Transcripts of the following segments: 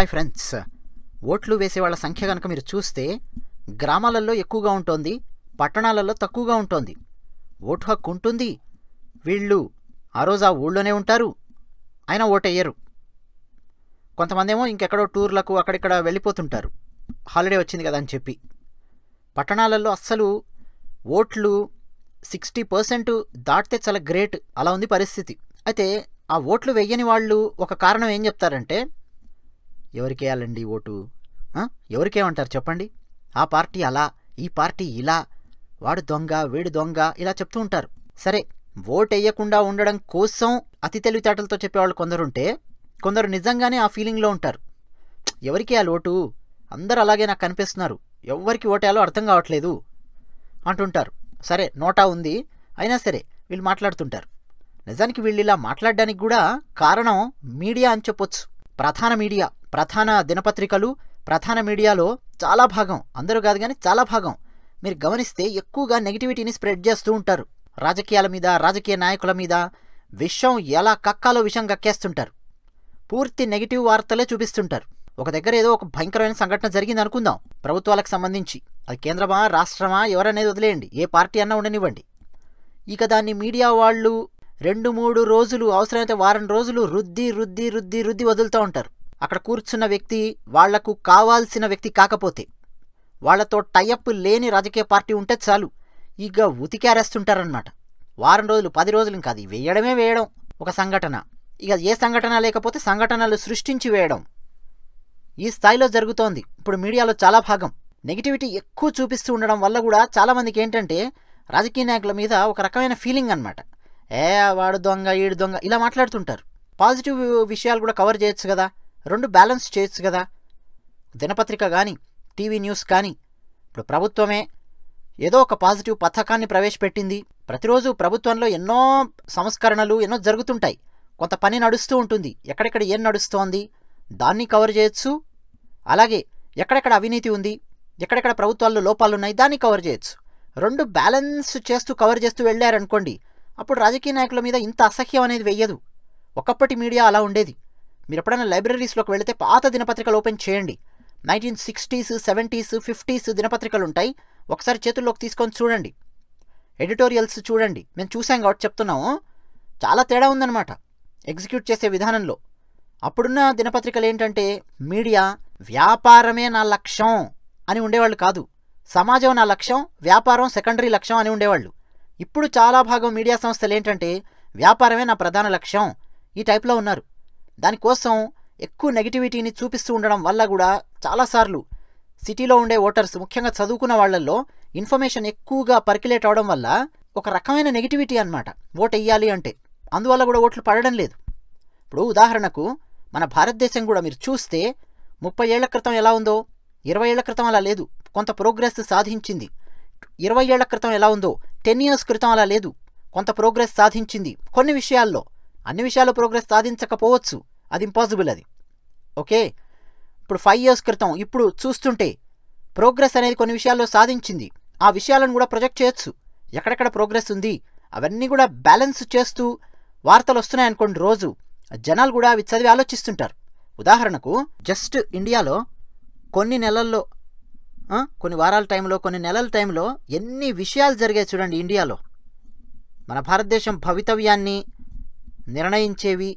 hi friends ఓట్లు వేసేవాళ్ళ సంఖ్య కనుక మీరు చూస్తే గ్రామాలలో ఎక్కువగా ఉంటుంది పట్టణాలలో తక్కువగా ఉంటుంది ఓటు హక్కు ఉంటుంది వీళ్ళు ఆ రోజు ఆ ఊళ్ళోనే ఉంటారు అయినా ఓటేయ్యరు కొంతమంది ఏమో ఇంకెక్కడో టూర్లకు అక్కడిక్కడ వెళ్ళిపోతుంటారు హాలిడే వచ్చింది కదా అని చెప్పి పట్టణాలలో అస్సలు ఓట్లు సిక్స్టీ పర్సెంట్ దాటితే చాలా గ్రేట్ అలా ఉంది పరిస్థితి అయితే ఆ ఓట్లు వెయ్యని వాళ్ళు ఒక కారణం ఏం చెప్తారంటే ఎవరికేయాలండి ఓటు ఎవరికేమంటారు చెప్పండి ఆ పార్టీ అలా ఈ పార్టీ ఇలా వాడు దొంగ వీడు దొంగ ఇలా చెప్తూ ఉంటారు సరే ఓట్ వేయకుండా ఉండడం కోసం అతి తెలివితేటలతో చెప్పేవాళ్ళు కొందరుంటే కొందరు నిజంగానే ఆ ఫీలింగ్లో ఉంటారు ఎవరికి ఆ లోటు అందరూ అలాగే నాకు కనిపిస్తున్నారు ఎవరికి ఓటేయాలో అర్థం కావట్లేదు అంటుంటారు సరే నోటా ఉంది అయినా సరే వీళ్ళు మాట్లాడుతుంటారు నిజానికి వీళ్ళు ఇలా మాట్లాడడానికి కూడా కారణం మీడియా అని చెప్పొచ్చు ప్రధాన మీడియా ప్రధాన దినపత్రికలు ప్రధాన మీడియాలో చాలా భాగం అందరూ కాదు కానీ చాలా భాగం మీరు గమనిస్తే ఎక్కువగా నెగిటివిటీని స్ప్రెడ్ చేస్తూ ఉంటారు రాజకీయాల మీద రాజకీయ నాయకుల మీద విషయం ఎలా కక్కాలో విషయం కక్కేస్తుంటారు పూర్తి నెగిటివ్ వార్తలే చూపిస్తుంటారు ఒక దగ్గర ఏదో ఒక భయంకరమైన సంఘటన జరిగింది అనుకుందాం ప్రభుత్వాలకు సంబంధించి అది కేంద్రమా రాష్ట్రమా ఎవరనేది వదిలేయండి ఏ పార్టీ అన్నా ఉండనివ్వండి ఇక దాన్ని మీడియా వాళ్ళు రెండు మూడు రోజులు అవసరమైతే వారం రోజులు రుద్ది రుద్ది రుద్ది రుద్ది వదులుతూ ఉంటారు అక్కడ కూర్చున్న వ్యక్తి వాళ్లకు కావాల్సిన వ్యక్తి కాకపోతే వాళ్లతో టైఅప్ లేని రాజకీయ పార్టీ ఉంటే చాలు ఇక ఉతికేరేస్తుంటారనమాట వారం రోజులు పది రోజులు ఇంకా అది వేయడమే వేయడం ఒక సంఘటన ఇక ఏ సంఘటన లేకపోతే సంఘటనలు సృష్టించి వేయడం ఈ స్థాయిలో జరుగుతోంది ఇప్పుడు మీడియాలో చాలా భాగం నెగిటివిటీ ఎక్కువ చూపిస్తూ ఉండడం వల్ల కూడా చాలామందికి ఏంటంటే రాజకీయ నాయకుల మీద ఒక రకమైన ఫీలింగ్ అనమాట ఏ వాడు దొంగ ఈడు దొంగ ఇలా మాట్లాడుతుంటారు పాజిటివ్ విషయాలు కూడా కవర్ చేయొచ్చు కదా రెండు బ్యాలెన్స్ చేయొచ్చు కదా దినపత్రిక కానీ టీవీ న్యూస్ కానీ ఇప్పుడు ప్రభుత్వమే ఏదో ఒక పాజిటివ్ పథకాన్ని ప్రవేశపెట్టింది ప్రతిరోజు ప్రభుత్వంలో ఎన్నో సంస్కరణలు ఎన్నో జరుగుతుంటాయి కొంత పని నడుస్తూ ఉంటుంది ఎక్కడెక్కడ ఏం నడుస్తోంది దాన్ని కవర్ చేయొచ్చు అలాగే ఎక్కడెక్కడ అవినీతి ఉంది ఎక్కడెక్కడ ప్రభుత్వాల్లో లోపాలు ఉన్నాయి దాన్ని కవర్ చేయొచ్చు రెండు బ్యాలెన్స్ చేస్తూ కవర్ చేస్తూ వెళ్ళారనుకోండి అప్పుడు రాజకీయ నాయకుల మీద ఇంత అసహ్యం అనేది వెయ్యదు ఒకప్పటి మీడియా అలా ఉండేది మీరు ఎప్పుడైనా లైబ్రరీస్లోకి వెళితే పాత దినపత్రికలు ఓపెన్ చేయండి నైన్టీన్ సిక్స్టీస్ సెవెంటీస్ ఫిఫ్టీస్ దినపత్రికలు ఉంటాయి ఒకసారి చేతుల్లోకి తీసుకొని చూడండి ఎడిటోరియల్స్ చూడండి మేము చూసాం కాబట్టి చెప్తున్నాము చాలా తేడా ఉందన్నమాట ఎగ్జిక్యూట్ చేసే విధానంలో అప్పుడున్న దినపత్రికలు ఏంటంటే మీడియా వ్యాపారమే నా లక్ష్యం అని ఉండేవాళ్ళు కాదు సమాజం నా లక్ష్యం వ్యాపారం సెకండరీ లక్ష్యం అని ఉండేవాళ్ళు ఇప్పుడు చాలా భాగం మీడియా సంస్థలు ఏంటంటే వ్యాపారమే నా ప్రధాన లక్ష్యం ఈ టైప్లో ఉన్నారు దానికోసం ఎక్కువ నెగిటివిటీని చూపిస్తూ ఉండడం వల్ల కూడా చాలాసార్లు సిటీలో ఉండే ఓటర్స్ ముఖ్యంగా చదువుకున్న వాళ్ళల్లో ఇన్ఫర్మేషన్ ఎక్కువగా పర్క్యులేట్ అవడం వల్ల ఒక రకమైన నెగిటివిటీ అనమాట ఓటు వేయాలి అంటే అందువల్ల కూడా ఓట్లు పడడం లేదు ఇప్పుడు ఉదాహరణకు మన భారతదేశం కూడా మీరు చూస్తే ముప్పై ఏళ్ల క్రితం ఎలా ఉందో ఇరవై ఏళ్ల క్రితం అలా లేదు కొంత ప్రోగ్రెస్ సాధించింది ఇరవై ఏళ్ల క్రితం ఎలా ఉందో టెన్ ఇయర్స్ క్రితం అలా లేదు కొంత ప్రోగ్రెస్ సాధించింది కొన్ని విషయాల్లో అన్ని విషయాల్లో ప్రోగ్రెస్ సాధించకపోవచ్చు అది ఇంపాసిబుల్ అది ఓకే ఇప్పుడు ఫైవ్ ఇయర్స్ క్రితం ఇప్పుడు చూస్తుంటే ప్రోగ్రెస్ అనేది కొన్ని విషయాల్లో సాధించింది ఆ విషయాలను కూడా ప్రొజెక్ట్ చేయొచ్చు ఎక్కడెక్కడ ప్రోగ్రెస్ ఉంది అవన్నీ కూడా బ్యాలెన్స్ చేస్తూ వార్తలు వస్తున్నాయి అనుకోండి రోజు జనాలు కూడా అవి చదివి ఆలోచిస్తుంటారు ఉదాహరణకు జస్ట్ ఇండియాలో కొన్ని నెలల్లో కొన్ని వారాల టైంలో కొన్ని నెలల టైంలో ఎన్ని విషయాలు జరిగాయి చూడండి ఇండియాలో మన భారతదేశం భవితవ్యాన్ని నిర్ణయించేవి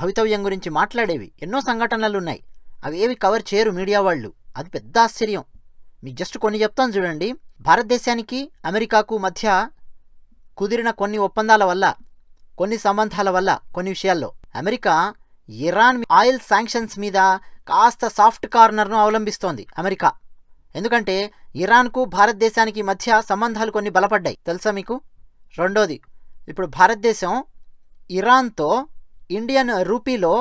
భవితవ్యం గురించి మాట్లాడేవి ఎన్నో సంఘటనలున్నాయి అవేవి అవి ఏవి కవర్ చేయరు మీడియా వాళ్ళు అది పెద్ద ఆశ్చర్యం మీకు జస్ట్ కొన్ని చెప్తాను చూడండి భారతదేశానికి అమెరికాకు మధ్య కుదిరిన కొన్ని ఒప్పందాల వల్ల కొన్ని సంబంధాల వల్ల కొన్ని విషయాల్లో అమెరికా ఇరాన్ ఆయిల్ శాంక్షన్స్ మీద కాస్త సాఫ్ట్ కార్నర్ను అవలంబిస్తోంది అమెరికా ఎందుకంటే ఇరాన్కు భారతదేశానికి మధ్య సంబంధాలు కొన్ని బలపడ్డాయి తెలుసా మీకు రెండోది ఇప్పుడు భారతదేశం ఇరాన్తో ఇండియన్ రూపీలో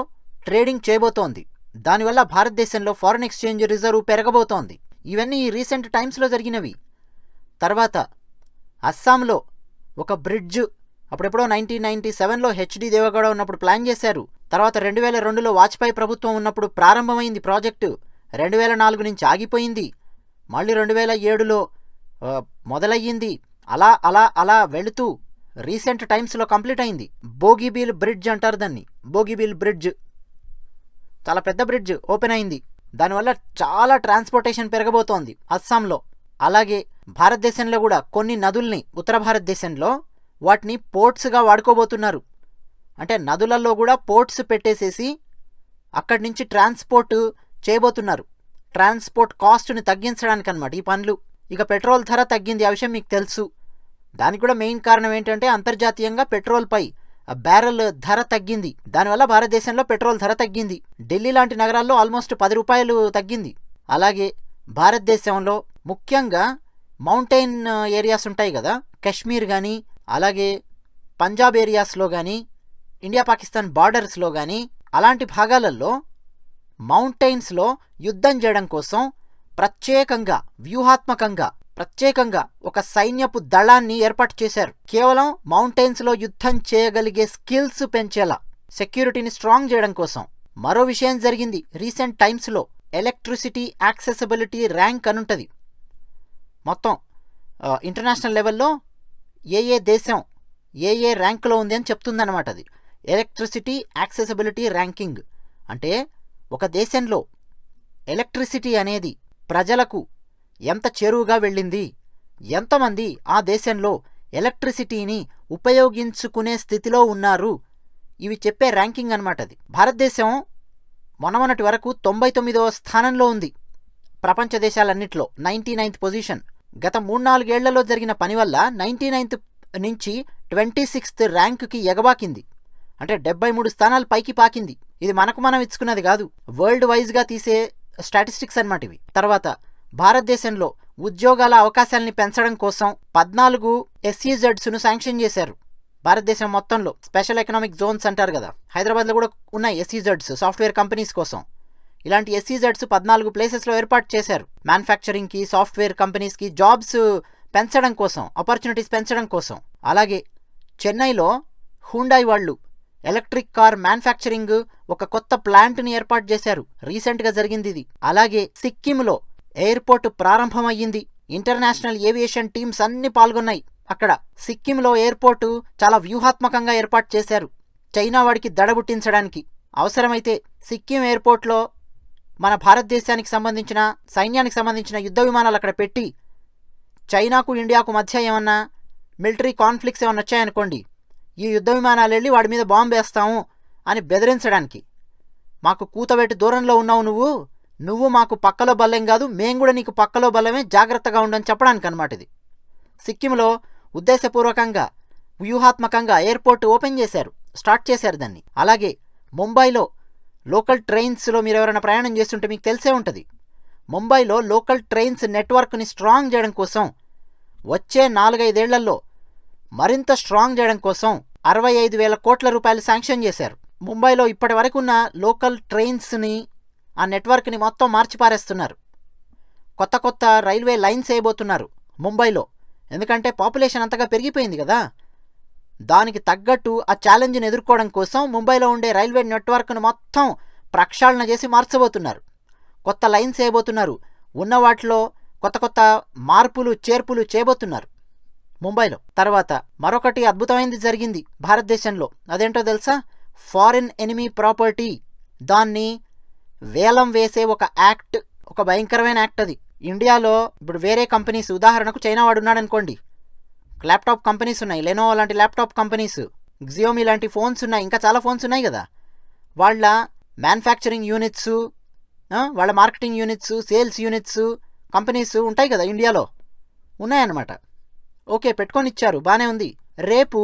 ట్రేడింగ్ చేయబోతోంది దానివల్ల భారతదేశంలో ఫారెన్ ఎక్స్చేంజ్ రిజర్వ్ పెరగబోతోంది ఇవన్నీ రీసెంట్ టైమ్స్లో జరిగినవి తర్వాత అస్సాంలో ఒక బ్రిడ్జ్ అప్పుడెప్పుడో నైన్టీన్ నైన్టీ సెవెన్లో హెచ్డి దేవగౌడ ఉన్నప్పుడు ప్లాన్ చేశారు తర్వాత రెండు వేల రెండులో వాజ్పేయి ప్రభుత్వం ఉన్నప్పుడు ప్రారంభమైంది ప్రాజెక్టు రెండు వేల నాలుగు నుంచి ఆగిపోయింది మళ్ళీ రెండు వేల ఏడులో మొదలయ్యింది అలా అలా అలా వెళుతూ రీసెంట్ టైమ్స్లో కంప్లీట్ అయింది బోగిబీల్ బ్రిడ్జ్ అంటారు దాన్ని బోగిబీల్ బ్రిడ్జ్ చాలా పెద్ద బ్రిడ్జ్ ఓపెన్ అయింది దానివల్ల చాలా ట్రాన్స్పోర్టేషన్ పెరగబోతోంది అస్సాంలో అలాగే భారతదేశంలో కూడా కొన్ని నదుల్ని ఉత్తర భారతదేశంలో వాటిని పోర్ట్స్గా వాడుకోబోతున్నారు అంటే నదులలో కూడా పోర్ట్స్ పెట్టేసేసి అక్కడి నుంచి ట్రాన్స్పోర్ట్ చేయబోతున్నారు ట్రాన్స్పోర్ట్ కాస్ట్ని అనమాట ఈ పనులు ఇక పెట్రోల్ ధర తగ్గింది ఆ విషయం మీకు తెలుసు దానికి కూడా మెయిన్ కారణం ఏంటంటే అంతర్జాతీయంగా పెట్రోల్పై బ్యారెల్ ధర తగ్గింది దానివల్ల భారతదేశంలో పెట్రోల్ ధర తగ్గింది ఢిల్లీ లాంటి నగరాల్లో ఆల్మోస్ట్ పది రూపాయలు తగ్గింది అలాగే భారతదేశంలో ముఖ్యంగా మౌంటైన్ ఏరియాస్ ఉంటాయి కదా కశ్మీర్ కానీ అలాగే పంజాబ్ ఏరియాస్లో కానీ ఇండియా పాకిస్తాన్ బార్డర్స్లో కానీ అలాంటి భాగాలలో మౌంటైన్స్లో యుద్ధం చేయడం కోసం ప్రత్యేకంగా వ్యూహాత్మకంగా ప్రత్యేకంగా ఒక సైన్యపు దళాన్ని ఏర్పాటు చేశారు కేవలం మౌంటైన్స్లో యుద్ధం చేయగలిగే స్కిల్స్ పెంచేలా సెక్యూరిటీని స్ట్రాంగ్ చేయడం కోసం మరో విషయం జరిగింది రీసెంట్ టైమ్స్లో ఎలక్ట్రిసిటీ యాక్సెసిబిలిటీ ర్యాంక్ అనుంటది మొత్తం ఇంటర్నేషనల్ లెవెల్లో ఏ ఏ దేశం ఏ ఏ ర్యాంకులో ఉంది అని చెప్తుందన్నమాట అది ఎలక్ట్రిసిటీ యాక్సెసిబిలిటీ ర్యాంకింగ్ అంటే ఒక దేశంలో ఎలక్ట్రిసిటీ అనేది ప్రజలకు ఎంత చేరువుగా వెళ్ళింది ఎంతమంది ఆ దేశంలో ఎలక్ట్రిసిటీని ఉపయోగించుకునే స్థితిలో ఉన్నారు ఇవి చెప్పే ర్యాంకింగ్ అనమాట అది భారతదేశం మొనమొనటి వరకు తొంభై తొమ్మిదవ స్థానంలో ఉంది ప్రపంచ దేశాలన్నింటిలో నైంటీ నైన్త్ పొజిషన్ గత మూడు నాలుగేళ్లలో జరిగిన పని వల్ల నైంటీ నైన్త్ నుంచి ట్వంటీ సిక్స్త్ ర్యాంకుకి ఎగబాకింది అంటే డెబ్బై మూడు స్థానాలు పైకి పాకింది ఇది మనకు మనం ఇచ్చుకున్నది కాదు వరల్డ్ వైజ్గా తీసే స్టాటిస్టిక్స్ అనమాట ఇవి తర్వాత భారతదేశంలో ఉద్యోగాల అవకాశాలని పెంచడం కోసం పద్నాలుగు ఎస్ఈజెడ్స్ను శాంక్షన్ చేశారు భారతదేశం మొత్తంలో స్పెషల్ ఎకనామిక్ జోన్స్ అంటారు కదా హైదరాబాద్లో కూడా ఉన్నాయి ఎస్ఈజెడ్స్ సాఫ్ట్వేర్ కంపెనీస్ కోసం ఇలాంటి ఎస్ఈజెడ్స్ పద్నాలుగు ప్లేసెస్లో ఏర్పాటు చేశారు మ్యానుఫ్యాక్చరింగ్కి సాఫ్ట్వేర్ కంపెనీస్కి జాబ్స్ పెంచడం కోసం ఆపర్చునిటీస్ పెంచడం కోసం అలాగే చెన్నైలో హూండాయ్ వాళ్ళు ఎలక్ట్రిక్ కార్ మ్యానుఫ్యాక్చరింగ్ ఒక కొత్త ప్లాంట్ని ఏర్పాటు చేశారు రీసెంట్గా జరిగింది ఇది అలాగే సిక్కింలో ఎయిర్పోర్ట్ ప్రారంభమయ్యింది ఇంటర్నేషనల్ ఏవియేషన్ టీమ్స్ అన్ని పాల్గొన్నాయి అక్కడ సిక్కింలో ఎయిర్పోర్టు చాలా వ్యూహాత్మకంగా ఏర్పాటు చేశారు చైనా వాడికి దడబుట్టించడానికి అవసరమైతే సిక్కిం ఎయిర్పోర్ట్లో మన భారతదేశానికి సంబంధించిన సైన్యానికి సంబంధించిన యుద్ధ విమానాలు అక్కడ పెట్టి చైనాకు ఇండియాకు మధ్య ఏమన్నా మిలిటరీ కాన్ఫ్లిక్ట్స్ ఏమైనా వచ్చాయనుకోండి ఈ యుద్ధ విమానాలు వెళ్ళి వాడి మీద బాంబు వేస్తాము అని బెదిరించడానికి మాకు కూతబెట్టి దూరంలో ఉన్నావు నువ్వు నువ్వు మాకు పక్కలో బలం కాదు మేం కూడా నీకు పక్కలో బలమే జాగ్రత్తగా ఉండని చెప్పడానికి అనమాట ఇది సిక్కింలో ఉద్దేశపూర్వకంగా వ్యూహాత్మకంగా ఎయిర్పోర్ట్ ఓపెన్ చేశారు స్టార్ట్ చేశారు దాన్ని అలాగే ముంబైలో లోకల్ ట్రైన్స్లో మీరు ఎవరైనా ప్రయాణం చేస్తుంటే మీకు తెలిసే ఉంటుంది ముంబైలో లోకల్ ట్రైన్స్ నెట్వర్క్ని స్ట్రాంగ్ చేయడం కోసం వచ్చే నాలుగైదేళ్లలో మరింత స్ట్రాంగ్ చేయడం కోసం అరవై ఐదు వేల కోట్ల రూపాయలు శాంక్షన్ చేశారు ముంబైలో ఇప్పటి వరకున్న లోకల్ ట్రైన్స్ని ఆ నెట్వర్క్ని మొత్తం మార్చిపారేస్తున్నారు కొత్త కొత్త రైల్వే లైన్స్ వేయబోతున్నారు ముంబైలో ఎందుకంటే పాపులేషన్ అంతగా పెరిగిపోయింది కదా దానికి తగ్గట్టు ఆ ఛాలెంజ్ని ఎదుర్కోవడం కోసం ముంబైలో ఉండే రైల్వే నెట్వర్క్ను మొత్తం ప్రక్షాళన చేసి మార్చబోతున్నారు కొత్త లైన్స్ వేయబోతున్నారు ఉన్న వాటిలో కొత్త కొత్త మార్పులు చేర్పులు చేయబోతున్నారు ముంబైలో తర్వాత మరొకటి అద్భుతమైనది జరిగింది భారతదేశంలో అదేంటో తెలుసా ఫారిన్ ఎనిమీ ప్రాపర్టీ దాన్ని వేలం వేసే ఒక యాక్ట్ ఒక భయంకరమైన యాక్ట్ అది ఇండియాలో ఇప్పుడు వేరే కంపెనీస్ ఉదాహరణకు చైనా వాడు ఉన్నాడు అనుకోండి ల్యాప్టాప్ కంపెనీస్ ఉన్నాయి లెనోవో లాంటి ల్యాప్టాప్ కంపెనీస్ జియోమి లాంటి ఫోన్స్ ఉన్నాయి ఇంకా చాలా ఫోన్స్ ఉన్నాయి కదా వాళ్ళ మ్యానుఫ్యాక్చరింగ్ యూనిట్స్ వాళ్ళ marketing units sales units companies ఉంటాయి కదా ఇండియాలో ఉన్నాయన్నమాట ఓకే పెట్టుకొని ఇచ్చారు బాగానే ఉంది రేపు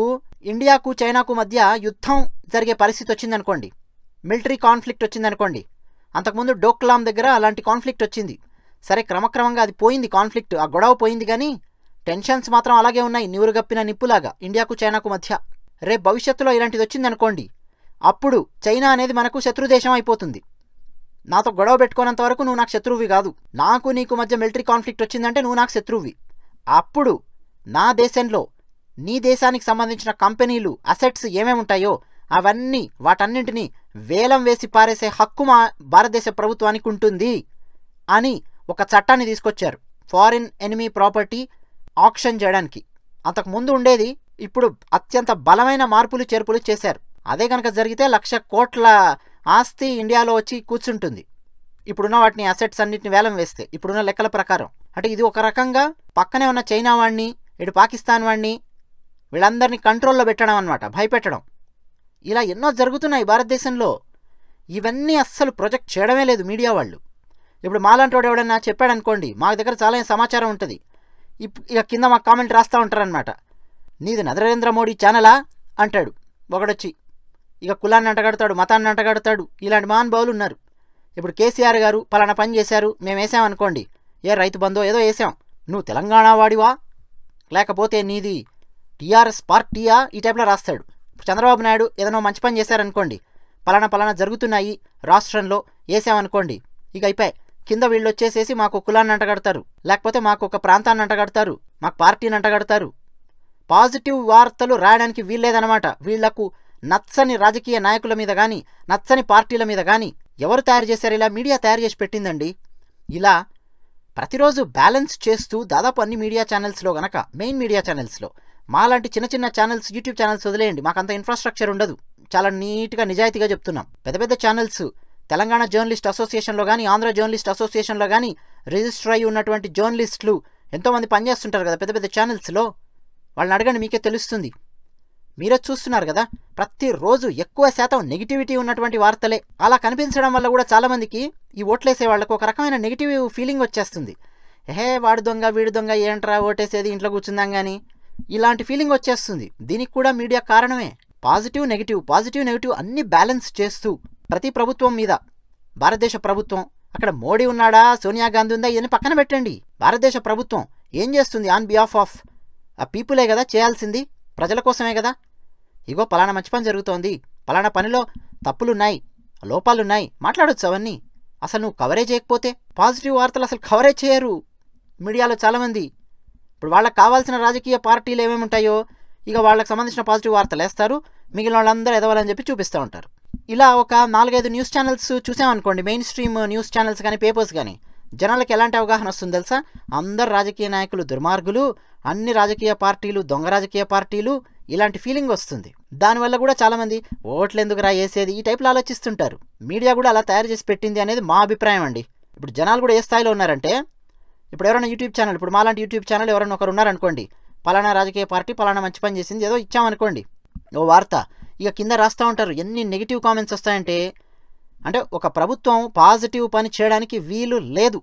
ఇండియాకు చైనాకు మధ్య యుద్ధం జరిగే పరిస్థితి వచ్చిందనుకోండి మిలిటరీ కాన్ఫ్లిక్ట్ వచ్చిందనుకోండి అంతకుముందు డోక్లాం దగ్గర అలాంటి కాన్ఫ్లిక్ట్ వచ్చింది సరే క్రమక్రమంగా అది పోయింది కాన్ఫ్లిక్ట్ ఆ గొడవ పోయింది కానీ టెన్షన్స్ మాత్రం అలాగే ఉన్నాయి నీవురుగప్పిన నిప్పులాగా ఇండియాకు చైనాకు మధ్య రేపు భవిష్యత్తులో ఇలాంటిది వచ్చిందనుకోండి అప్పుడు చైనా అనేది మనకు శత్రుదేశం అయిపోతుంది నాతో గొడవ పెట్టుకోనంత వరకు నువ్వు నాకు శత్రువి కాదు నాకు నీకు మధ్య మిలిటరీ కాన్ఫ్లిక్ట్ వచ్చిందంటే నువ్వు నాకు శత్రువి అప్పుడు నా దేశంలో నీ దేశానికి సంబంధించిన కంపెనీలు అసెట్స్ ఏమేమి ఉంటాయో అవన్నీ వాటన్నింటినీ వేలం వేసి పారేసే హక్కు మా భారతదేశ ప్రభుత్వానికి ఉంటుంది అని ఒక చట్టాన్ని తీసుకొచ్చారు ఫారిన్ ఎనిమీ ప్రాపర్టీ ఆక్షన్ చేయడానికి అంతకు ముందు ఉండేది ఇప్పుడు అత్యంత బలమైన మార్పులు చేర్పులు చేశారు అదే కనుక జరిగితే లక్ష కోట్ల ఆస్తి ఇండియాలో వచ్చి కూర్చుంటుంది ఇప్పుడున్న వాటిని అసెట్స్ అన్నింటిని వేలం వేస్తే ఇప్పుడున్న లెక్కల ప్రకారం అంటే ఇది ఒక రకంగా పక్కనే ఉన్న చైనా వాణ్ణి ఇటు పాకిస్తాన్ వాణ్ణి వీళ్ళందరినీ కంట్రోల్లో పెట్టడం అనమాట భయపెట్టడం ఇలా ఎన్నో జరుగుతున్నాయి భారతదేశంలో ఇవన్నీ అస్సలు ప్రొజెక్ట్ చేయడమే లేదు మీడియా వాళ్ళు ఇప్పుడు మాలాంటి వాడు ఎవడన్నా చెప్పాడనుకోండి మా దగ్గర చాలా సమాచారం ఉంటుంది ఇక కింద మా కామెంట్ రాస్తూ ఉంటారనమాట నీది నరేంద్ర మోడీ ఛానలా అంటాడు ఒకడొచ్చి ఇక కులాన్ని అంటగడతాడు మతాన్ని అంటగడతాడు ఇలాంటి మహానుభావులు ఉన్నారు ఇప్పుడు కేసీఆర్ గారు పలానా పని చేశారు మేము వేసామనుకోండి ఏ రైతు బంధో ఏదో వేసాం నువ్వు తెలంగాణ వాడివా లేకపోతే నీది టీఆర్ఎస్ పార్టీయా ఈ టైప్లో రాస్తాడు చంద్రబాబు నాయుడు ఏదైనా మంచి పని చేశారనుకోండి పలానా పలానా జరుగుతున్నాయి రాష్ట్రంలో వేసామనుకోండి ఇక అయిపోయి కింద వీళ్ళు వచ్చేసేసి మాకు కులాన్ని అంటగడతారు లేకపోతే మాకు ఒక ప్రాంతాన్ని అంటగడతారు మాకు పార్టీని అంటగడతారు పాజిటివ్ వార్తలు రాయడానికి వీల్లేదనమాట వీళ్లకు నచ్చని రాజకీయ నాయకుల మీద కానీ నచ్చని పార్టీల మీద కానీ ఎవరు తయారు చేశారు ఇలా మీడియా తయారు చేసి పెట్టిందండి ఇలా ప్రతిరోజు బ్యాలెన్స్ చేస్తూ దాదాపు అన్ని మీడియా ఛానల్స్లో గనక మెయిన్ మీడియా ఛానల్స్లో మాలాంటి చిన్న చిన్న ఛానల్స్ యూట్యూబ్ ఛానల్స్ వదిలేయండి మాకు అంత ఇన్ఫ్రాస్ట్రక్చర్ ఉండదు చాలా నీట్గా నిజాయితీగా చెప్తున్నాం పెద్ద పెద్ద ఛానల్స్ తెలంగాణ జర్నలిస్ట్ అసోసియేషన్లో కానీ ఆంధ్ర జర్నలిస్ట్ అసోసియేషన్లో కానీ రిజిస్టర్ అయి ఉన్నటువంటి జర్నలిస్టులు ఎంతోమంది పనిచేస్తుంటారు కదా పెద్ద పెద్ద ఛానల్స్లో వాళ్ళని అడగండి మీకే తెలుస్తుంది మీరే చూస్తున్నారు కదా ప్రతిరోజు ఎక్కువ శాతం నెగిటివిటీ ఉన్నటువంటి వార్తలే అలా కనిపించడం వల్ల కూడా చాలామందికి ఈ ఓట్లేసే వాళ్ళకు ఒక రకమైన నెగిటివ్ ఫీలింగ్ వచ్చేస్తుంది ఏహే వాడు దొంగ వీడు దొంగ ఏంట్రా ఓటేసేది ఇంట్లో కూర్చుందాం కానీ ఇలాంటి ఫీలింగ్ వచ్చేస్తుంది దీనికి కూడా మీడియా కారణమే పాజిటివ్ నెగిటివ్ పాజిటివ్ నెగిటివ్ అన్ని బ్యాలెన్స్ చేస్తూ ప్రతి ప్రభుత్వం మీద భారతదేశ ప్రభుత్వం అక్కడ మోడీ ఉన్నాడా సోనియా గాంధీ ఉందా ఇదని పక్కన పెట్టండి భారతదేశ ప్రభుత్వం ఏం చేస్తుంది ఆన్ బిహాఫ్ ఆఫ్ ఆ పీపులే కదా చేయాల్సింది ప్రజల కోసమే కదా ఇగో పలానా మంచి పని జరుగుతోంది పలానా పనిలో తప్పులున్నాయి లోపాలున్నాయి మాట్లాడచ్చు అవన్నీ అసలు నువ్వు కవరేజ్ చేయకపోతే పాజిటివ్ వార్తలు అసలు కవరేజ్ చేయరు మీడియాలో చాలామంది ఇప్పుడు వాళ్ళకి కావాల్సిన రాజకీయ పార్టీలు ఏమేమి ఉంటాయో ఇక వాళ్ళకి సంబంధించిన పాజిటివ్ వార్తలు వేస్తారు మిగిలిన వాళ్ళందరూ ఎదవాలని చెప్పి చూపిస్తూ ఉంటారు ఇలా ఒక నాలుగైదు న్యూస్ ఛానల్స్ చూసామనుకోండి మెయిన్ స్ట్రీమ్ న్యూస్ ఛానల్స్ కానీ పేపర్స్ కానీ జనాలకు ఎలాంటి అవగాహన వస్తుంది తెలుసా అందరు రాజకీయ నాయకులు దుర్మార్గులు అన్ని రాజకీయ పార్టీలు దొంగ రాజకీయ పార్టీలు ఇలాంటి ఫీలింగ్ వస్తుంది దానివల్ల కూడా చాలామంది ఓట్లు రా వేసేది ఈ టైప్లో ఆలోచిస్తుంటారు మీడియా కూడా అలా తయారు చేసి పెట్టింది అనేది మా అభిప్రాయం అండి ఇప్పుడు జనాలు కూడా ఏ స్థాయిలో ఉన్నారంటే ఇప్పుడు ఎవరైనా యూట్యూబ్ ఛానల్ ఇప్పుడు మాలాంటి యూట్యూబ్ ఛానల్ ఎవరైనా ఒకరు ఉన్నారనుకోండి పలానా రాజకీయ పార్టీ పలానా మంచి పని చేసింది ఏదో ఇచ్చామనుకోండి ఓ వార్త ఇక కింద రాస్తూ ఉంటారు ఎన్ని నెగిటివ్ కామెంట్స్ వస్తాయంటే అంటే ఒక ప్రభుత్వం పాజిటివ్ పని చేయడానికి వీలు లేదు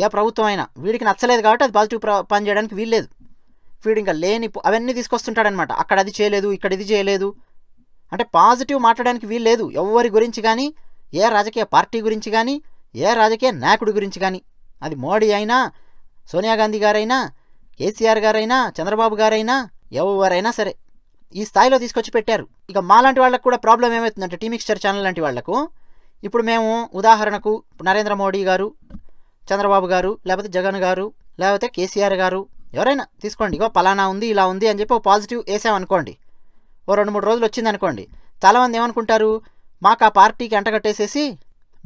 ఏ ప్రభుత్వం అయినా వీడికి నచ్చలేదు కాబట్టి అది పాజిటివ్ పని చేయడానికి వీలు లేదు వీడు ఇంకా లేని అవన్నీ తీసుకొస్తుంటాడనమాట అక్కడ అది చేయలేదు ఇక్కడ ఇది చేయలేదు అంటే పాజిటివ్ మాట్లాడడానికి వీలు లేదు ఎవరి గురించి కానీ ఏ రాజకీయ పార్టీ గురించి కానీ ఏ రాజకీయ నాయకుడి గురించి కానీ అది మోడీ అయినా సోనియా గాంధీ గారైనా కేసీఆర్ గారైనా చంద్రబాబు గారైనా ఎవరైనా సరే ఈ స్థాయిలో తీసుకొచ్చి పెట్టారు ఇక మాలాంటి వాళ్ళకు కూడా ప్రాబ్లం ఏమవుతుందంటే టీమిక్స్చర్ ఛానల్ లాంటి వాళ్లకు ఇప్పుడు మేము ఉదాహరణకు నరేంద్ర మోడీ గారు చంద్రబాబు గారు లేకపోతే జగన్ గారు లేకపోతే కేసీఆర్ గారు ఎవరైనా తీసుకోండి ఇగో పలానా ఉంది ఇలా ఉంది అని చెప్పి ఒక పాజిటివ్ వేసామనుకోండి ఓ రెండు మూడు రోజులు వచ్చింది అనుకోండి చాలామంది ఏమనుకుంటారు మాకు ఆ పార్టీకి అంటగట్టేసేసి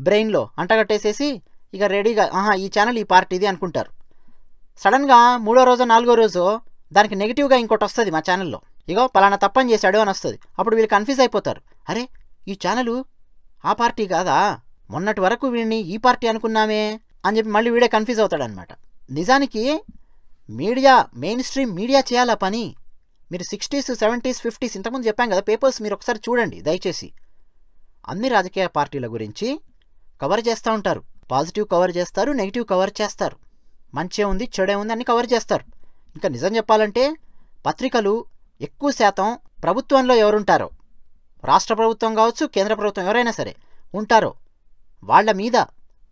బ్రెయిన్లో అంటగట్టేసేసి ఇక రెడీగా ఆహా ఈ ఛానల్ ఈ పార్టీది అనుకుంటారు సడన్గా మూడో రోజు నాలుగో రోజు దానికి నెగిటివ్గా ఇంకోటి వస్తుంది మా ఛానల్లో ఇగో పలానా తప్పని చేశాడు అని వస్తుంది అప్పుడు వీళ్ళు కన్ఫ్యూజ్ అయిపోతారు అరే ఈ ఛానలు ఆ పార్టీ కాదా మొన్నటి వరకు వీడిని ఈ పార్టీ అనుకున్నామే అని చెప్పి మళ్ళీ వీడే కన్ఫ్యూజ్ అవుతాడనమాట నిజానికి మీడియా మెయిన్ స్ట్రీమ్ మీడియా చేయాలా పని మీరు సిక్స్టీస్ సెవెంటీస్ ఫిఫ్టీస్ ఇంతకుముందు చెప్పాం కదా పేపర్స్ మీరు ఒకసారి చూడండి దయచేసి అన్ని రాజకీయ పార్టీల గురించి కవర్ చేస్తూ ఉంటారు పాజిటివ్ కవర్ చేస్తారు నెగిటివ్ కవర్ చేస్తారు మంచి ఉంది చెడే ఉంది అన్ని కవర్ చేస్తారు ఇంకా నిజం చెప్పాలంటే పత్రికలు ఎక్కువ శాతం ప్రభుత్వంలో ఎవరుంటారో రాష్ట్ర ప్రభుత్వం కావచ్చు కేంద్ర ప్రభుత్వం ఎవరైనా సరే ఉంటారో వాళ్ళ మీద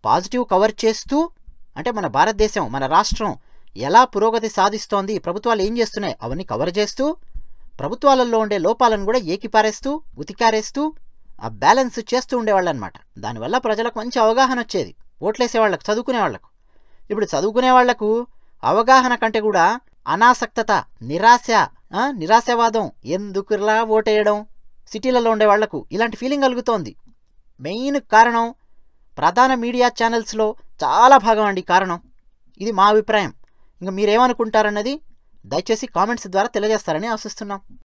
పాజిటివ్ కవర్ చేస్తూ అంటే మన భారతదేశం మన రాష్ట్రం ఎలా పురోగతి సాధిస్తోంది ప్రభుత్వాలు ఏం చేస్తున్నాయి అవన్నీ కవర్ చేస్తూ ప్రభుత్వాలలో ఉండే లోపాలను కూడా ఏకిపారేస్తూ ఉతికారేస్తూ ఆ బ్యాలెన్స్ చేస్తూ ఉండేవాళ్ళు అనమాట దానివల్ల ప్రజలకు మంచి అవగాహన వచ్చేది ఓట్లేసే వాళ్ళకు చదువుకునే వాళ్ళకు ఇప్పుడు చదువుకునే వాళ్లకు అవగాహన కంటే కూడా అనాసక్తత నిరాశ నిరాశవాదం ఎందుకులా ఓటేయడం సిటీలలో ఉండే వాళ్లకు ఇలాంటి ఫీలింగ్ కలుగుతోంది మెయిన్ కారణం ప్రధాన మీడియా ఛానల్స్లో చాలా భాగం అండి కారణం ఇది మా అభిప్రాయం ఇంకా మీరేమనుకుంటారన్నది దయచేసి కామెంట్స్ ద్వారా తెలియజేస్తారని ఆశిస్తున్నాం